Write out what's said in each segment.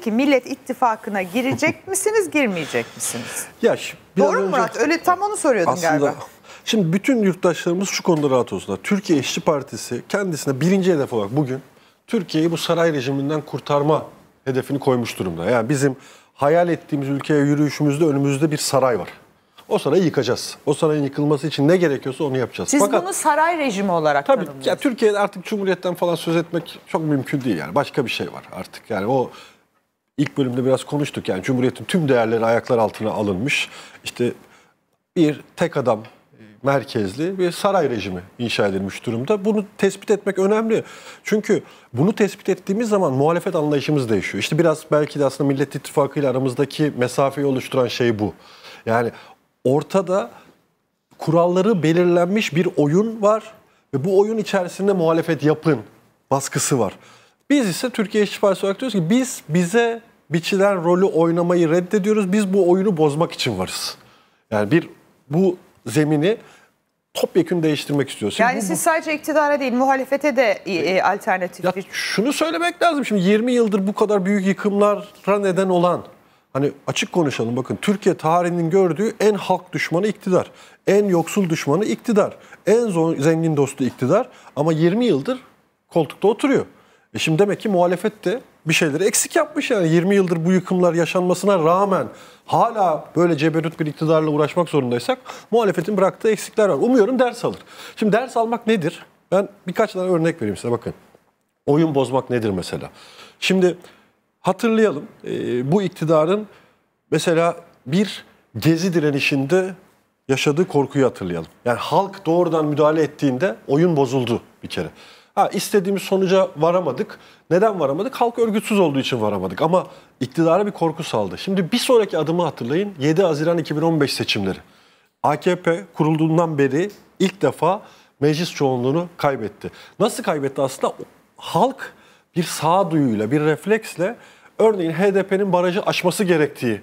ki Millet İttifakı'na girecek misiniz, girmeyecek misiniz? Ya şimdi Doğru mu Murat? Öyle tam onu soruyordun aslında, galiba. Şimdi bütün yurttaşlarımız şu konuda rahat olsunlar. Türkiye İşçi Partisi kendisine birinci hedef olarak bugün Türkiye'yi bu saray rejiminden kurtarma hedefini koymuş durumda. Yani bizim hayal ettiğimiz ülkeye yürüyüşümüzde önümüzde bir saray var. O sarayı yıkacağız. O sarayın yıkılması için ne gerekiyorsa onu yapacağız. Siz Fakat, bunu saray rejimi olarak tabii, tanımlıyorsunuz. Ya Türkiye'de artık cumhuriyetten falan söz etmek çok mümkün değil yani. Başka bir şey var artık. Yani o ilk bölümde biraz konuştuk yani Cumhuriyet'in tüm değerleri ayaklar altına alınmış. İşte bir tek adam e, merkezli bir saray rejimi inşa edilmiş durumda. Bunu tespit etmek önemli. Çünkü bunu tespit ettiğimiz zaman muhalefet anlayışımız değişiyor. İşte biraz belki de aslında Millet İttifakı ile aramızdaki mesafeyi oluşturan şey bu. Yani ortada kuralları belirlenmiş bir oyun var ve bu oyun içerisinde muhalefet yapın baskısı var. Biz ise Türkiye İşçi Partisi olarak diyoruz ki biz bize biçilen rolü oynamayı reddediyoruz. Biz bu oyunu bozmak için varız. Yani bir bu zemini topyekun değiştirmek istiyorsun. Yani bu, siz sadece iktidara değil muhalefete de e, e alternatif ya bir... Şunu söylemek lazım şimdi 20 yıldır bu kadar büyük yıkımlara neden olan hani açık konuşalım bakın Türkiye tarihinin gördüğü en halk düşmanı iktidar. En yoksul düşmanı iktidar. En zengin dostu iktidar ama 20 yıldır koltukta oturuyor. E şimdi demek ki muhalefet de bir şeyleri eksik yapmış yani 20 yıldır bu yıkımlar yaşanmasına rağmen hala böyle ceberut bir iktidarla uğraşmak zorundaysak muhalefetin bıraktığı eksikler var. Umuyorum ders alır. Şimdi ders almak nedir? Ben birkaç tane örnek vereyim size bakın. Oyun bozmak nedir mesela? Şimdi hatırlayalım e, bu iktidarın mesela bir gezi direnişinde yaşadığı korkuyu hatırlayalım. Yani halk doğrudan müdahale ettiğinde oyun bozuldu bir kere. Ha istediğimiz sonuca varamadık. Neden varamadık? Halk örgütsüz olduğu için varamadık ama iktidara bir korku saldı. Şimdi bir sonraki adımı hatırlayın. 7 Haziran 2015 seçimleri. AKP kurulduğundan beri ilk defa meclis çoğunluğunu kaybetti. Nasıl kaybetti aslında? Halk bir sağduyuyla, bir refleksle örneğin HDP'nin barajı aşması gerektiği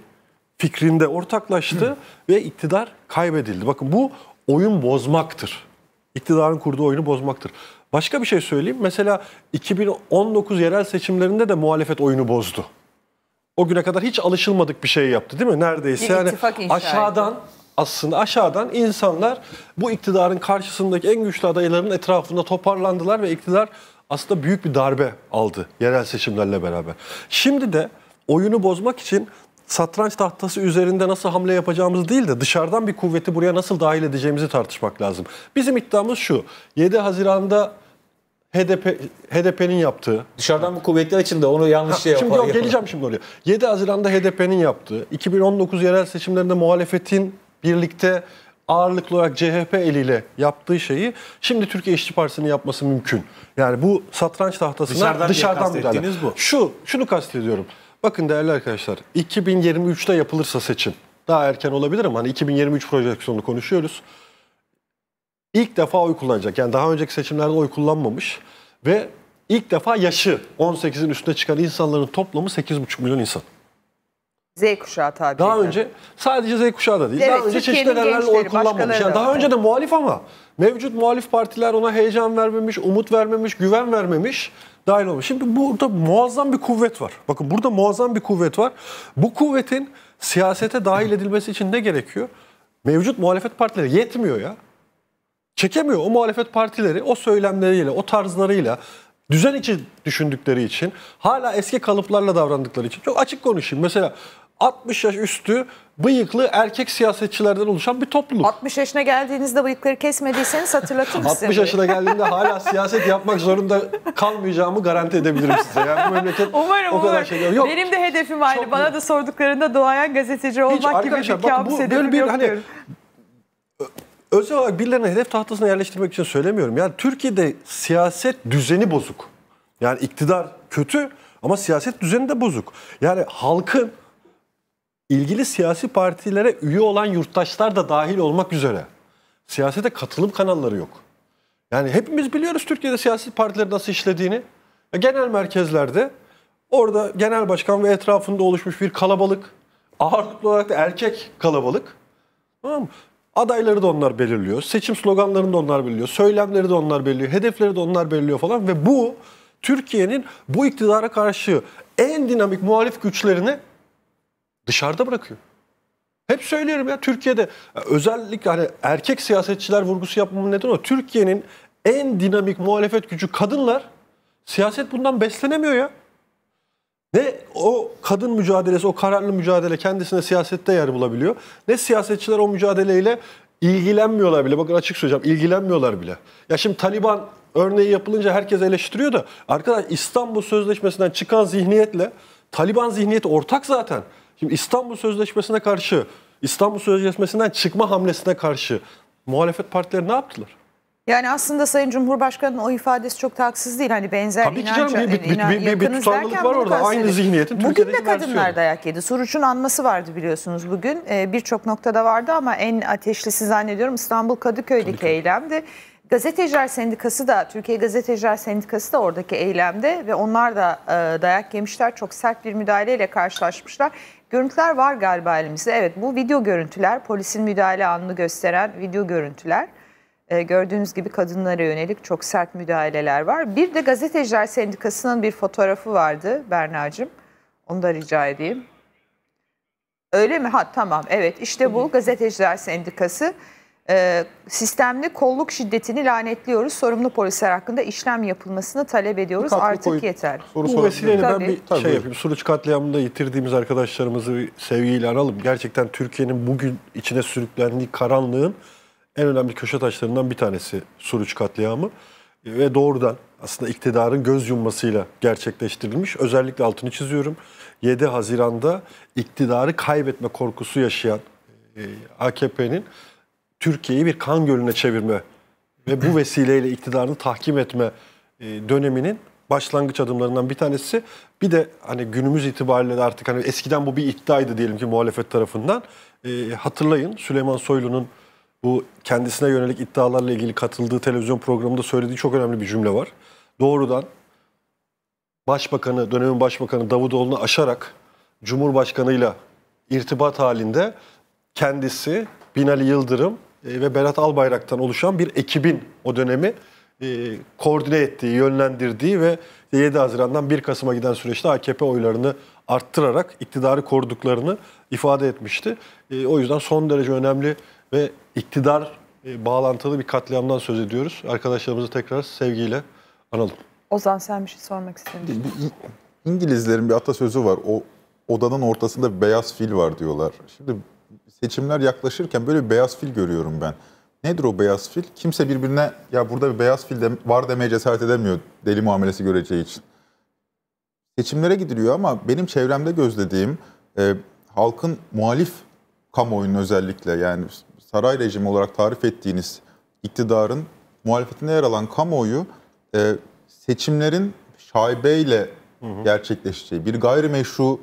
fikrinde ortaklaştı Hı. ve iktidar kaybedildi. Bakın bu oyun bozmaktır. İktidarın kurduğu oyunu bozmaktır. Başka bir şey söyleyeyim. Mesela 2019 yerel seçimlerinde de muhalefet oyunu bozdu. O güne kadar hiç alışılmadık bir şey yaptı değil mi? Neredeyse yani aşağıdan aslında aşağıdan insanlar bu iktidarın karşısındaki en güçlü adayların etrafında toparlandılar ve iktidar aslında büyük bir darbe aldı yerel seçimlerle beraber. Şimdi de oyunu bozmak için satranç tahtası üzerinde nasıl hamle yapacağımız değil de dışarıdan bir kuvveti buraya nasıl dahil edeceğimizi tartışmak lazım. Bizim iddiamız şu. 7 Haziran'da HDP HDP'nin yaptığı dışarıdan bir kuvvetli açın onu yanlış ha, şey yapar. Şimdi yapalım. geleceğim şimdi oraya. 7 Haziran'da HDP'nin yaptığı 2019 yerel seçimlerinde muhalefetin birlikte ağırlıklı olarak CHP eliyle yaptığı şeyi şimdi Türkiye İşçi Partisi'nin yapması mümkün. Yani bu satranç tahtasına dışarıdan, dışarıdan müdahale. Bu. Şu şunu kastediyorum. Bakın değerli arkadaşlar 2023'te yapılırsa seçim daha erken olabilir ama hani 2023 projeksiyonunu konuşuyoruz. İlk defa oy kullanacak yani daha önceki seçimlerde oy kullanmamış ve ilk defa yaşı 18'in üstüne çıkan insanların toplamı 8,5 milyon insan. Z kuşağı tabi. Daha önce sadece Z kuşağı da değil. Evet, daha önce çeşitli nedenlerle oy kullanmamış. Yani daha önce de muhalif ama mevcut muhalif partiler ona heyecan vermemiş, umut vermemiş, güven vermemiş dahil olmuş. Şimdi burada muazzam bir kuvvet var. Bakın burada muazzam bir kuvvet var. Bu kuvvetin siyasete dahil edilmesi için ne gerekiyor? Mevcut muhalefet partileri yetmiyor ya. Çekemiyor o muhalefet partileri o söylemleriyle, o tarzlarıyla düzen için düşündükleri için hala eski kalıplarla davrandıkları için çok açık konuşayım. Mesela 60 yaş üstü bıyıklı erkek siyasetçilerden oluşan bir topluluk. 60 yaşına geldiğinizde bıyıkları kesmediyseniz hatırlatın size. 60 yaşına geldiğimde hala siyaset yapmak zorunda kalmayacağımı garanti edebilirim size. Yani bu memleket umarım, o kadar umarım. şey yok. Benim de hedefim aynı. Çok Bana da sorduklarında doğayan gazeteci olmak Hiç, gibi bir kabus bak, bu, hedefim bir, yok hani, Özel olarak birilerini hedef tahtasına yerleştirmek için söylemiyorum. Yani Türkiye'de siyaset düzeni bozuk. Yani iktidar kötü ama siyaset düzeni de bozuk. Yani halkın ilgili siyasi partilere üye olan yurttaşlar da dahil olmak üzere siyasete katılım kanalları yok. Yani hepimiz biliyoruz Türkiye'de siyasi partilerin nasıl işlediğini. E, genel merkezlerde orada genel başkan ve etrafında oluşmuş bir kalabalık, ağırlıklı olarak da erkek kalabalık. Tamam mı? Adayları da onlar belirliyor. Seçim sloganlarını da onlar belirliyor. Söylemleri de onlar belirliyor. Hedefleri de onlar belirliyor falan. Ve bu Türkiye'nin bu iktidara karşı en dinamik muhalif güçlerini Dışarıda bırakıyor. Hep söylerim ya Türkiye'de özellikle hani erkek siyasetçiler vurgusu yapmamın nedeni o. Türkiye'nin en dinamik muhalefet gücü kadınlar siyaset bundan beslenemiyor ya. Ne o kadın mücadelesi, o kararlı mücadele kendisine siyasette yer bulabiliyor. Ne siyasetçiler o mücadeleyle ilgilenmiyorlar bile. Bakın açık söyleyeceğim ilgilenmiyorlar bile. Ya şimdi Taliban örneği yapılınca herkes eleştiriyor da arkadaş İstanbul Sözleşmesi'nden çıkan zihniyetle Taliban zihniyeti ortak zaten. Şimdi İstanbul Sözleşmesi'ne karşı, İstanbul Sözleşmesi'nden çıkma hamlesine karşı muhalefet partileri ne yaptılar? Yani aslında Sayın Cumhurbaşkanı'nın o ifadesi çok taksiz değil. Hani benzer Tabii inanç, ki canım bir, bir, hani bir, bir, bir tutarlılık var orada. Aynı zihniyetin Bugün de kadınlar versiyonu. dayak yedi. Suruç'un anması vardı biliyorsunuz bugün. Ee, Birçok noktada vardı ama en ateşlisi zannediyorum İstanbul Kadıköy'deki Kadıköy. eylemdi. Gazeteciler Sendikası da, Türkiye Gazeteciler Sendikası da oradaki eylemde ve onlar da e, dayak yemişler. Çok sert bir müdahaleyle karşılaşmışlar. Görüntüler var galiba elimizde. Evet bu video görüntüler, polisin müdahale anını gösteren video görüntüler. E, gördüğünüz gibi kadınlara yönelik çok sert müdahaleler var. Bir de Gazeteciler Sendikası'nın bir fotoğrafı vardı Berna'cığım. Onu da rica edeyim. Öyle mi? Ha tamam evet işte bu Gazeteciler Sendikası. E, sistemli kolluk şiddetini lanetliyoruz. Sorumlu polisler hakkında işlem yapılmasını talep ediyoruz. Artık koyup, yeter. Soru Bu vesileyle ben bir şey Tabii. şey yapayım. Suruç katliamında yitirdiğimiz arkadaşlarımızı bir sevgiyle analım. Gerçekten Türkiye'nin bugün içine sürüklendiği karanlığın en önemli köşe taşlarından bir tanesi Suruç katliamı. Ve doğrudan aslında iktidarın göz yummasıyla gerçekleştirilmiş. Özellikle altını çiziyorum. 7 Haziran'da iktidarı kaybetme korkusu yaşayan e, AKP'nin Türkiye'yi bir kan gölüne çevirme ve bu vesileyle iktidarını tahkim etme e, döneminin başlangıç adımlarından bir tanesi. Bir de hani günümüz itibariyle de artık hani eskiden bu bir iddiaydı diyelim ki muhalefet tarafından. E, hatırlayın Süleyman Soylu'nun bu kendisine yönelik iddialarla ilgili katıldığı televizyon programında söylediği çok önemli bir cümle var. Doğrudan başbakanı, dönemin başbakanı Davutoğlu'nu aşarak Cumhurbaşkanı'yla irtibat halinde kendisi Binali Yıldırım e, ve Berat Albayrak'tan oluşan bir ekibin o dönemi e, koordine ettiği, yönlendirdiği ve 7 Haziran'dan 1 Kasım'a giden süreçte AKP oylarını arttırarak iktidarı koruduklarını ifade etmişti. E, o yüzden son derece önemli ve iktidar bağlantılı bir katliamdan söz ediyoruz. Arkadaşlarımızı tekrar sevgiyle analım. Ozan sen bir şey sormak istemiştin. İngilizlerin bir atasözü var. O odanın ortasında beyaz fil var diyorlar. Şimdi seçimler yaklaşırken böyle bir beyaz fil görüyorum ben. Nedir o beyaz fil? Kimse birbirine ya burada bir beyaz fil de var demeye cesaret edemiyor deli muamelesi göreceği için. Seçimlere gidiliyor ama benim çevremde gözlediğim e, halkın muhalif kamuoyunun özellikle yani saray rejimi olarak tarif ettiğiniz iktidarın muhalefetine yer alan kamuoyu e, seçimlerin şaibeyle gerçekleşeceği, bir gayrimeşru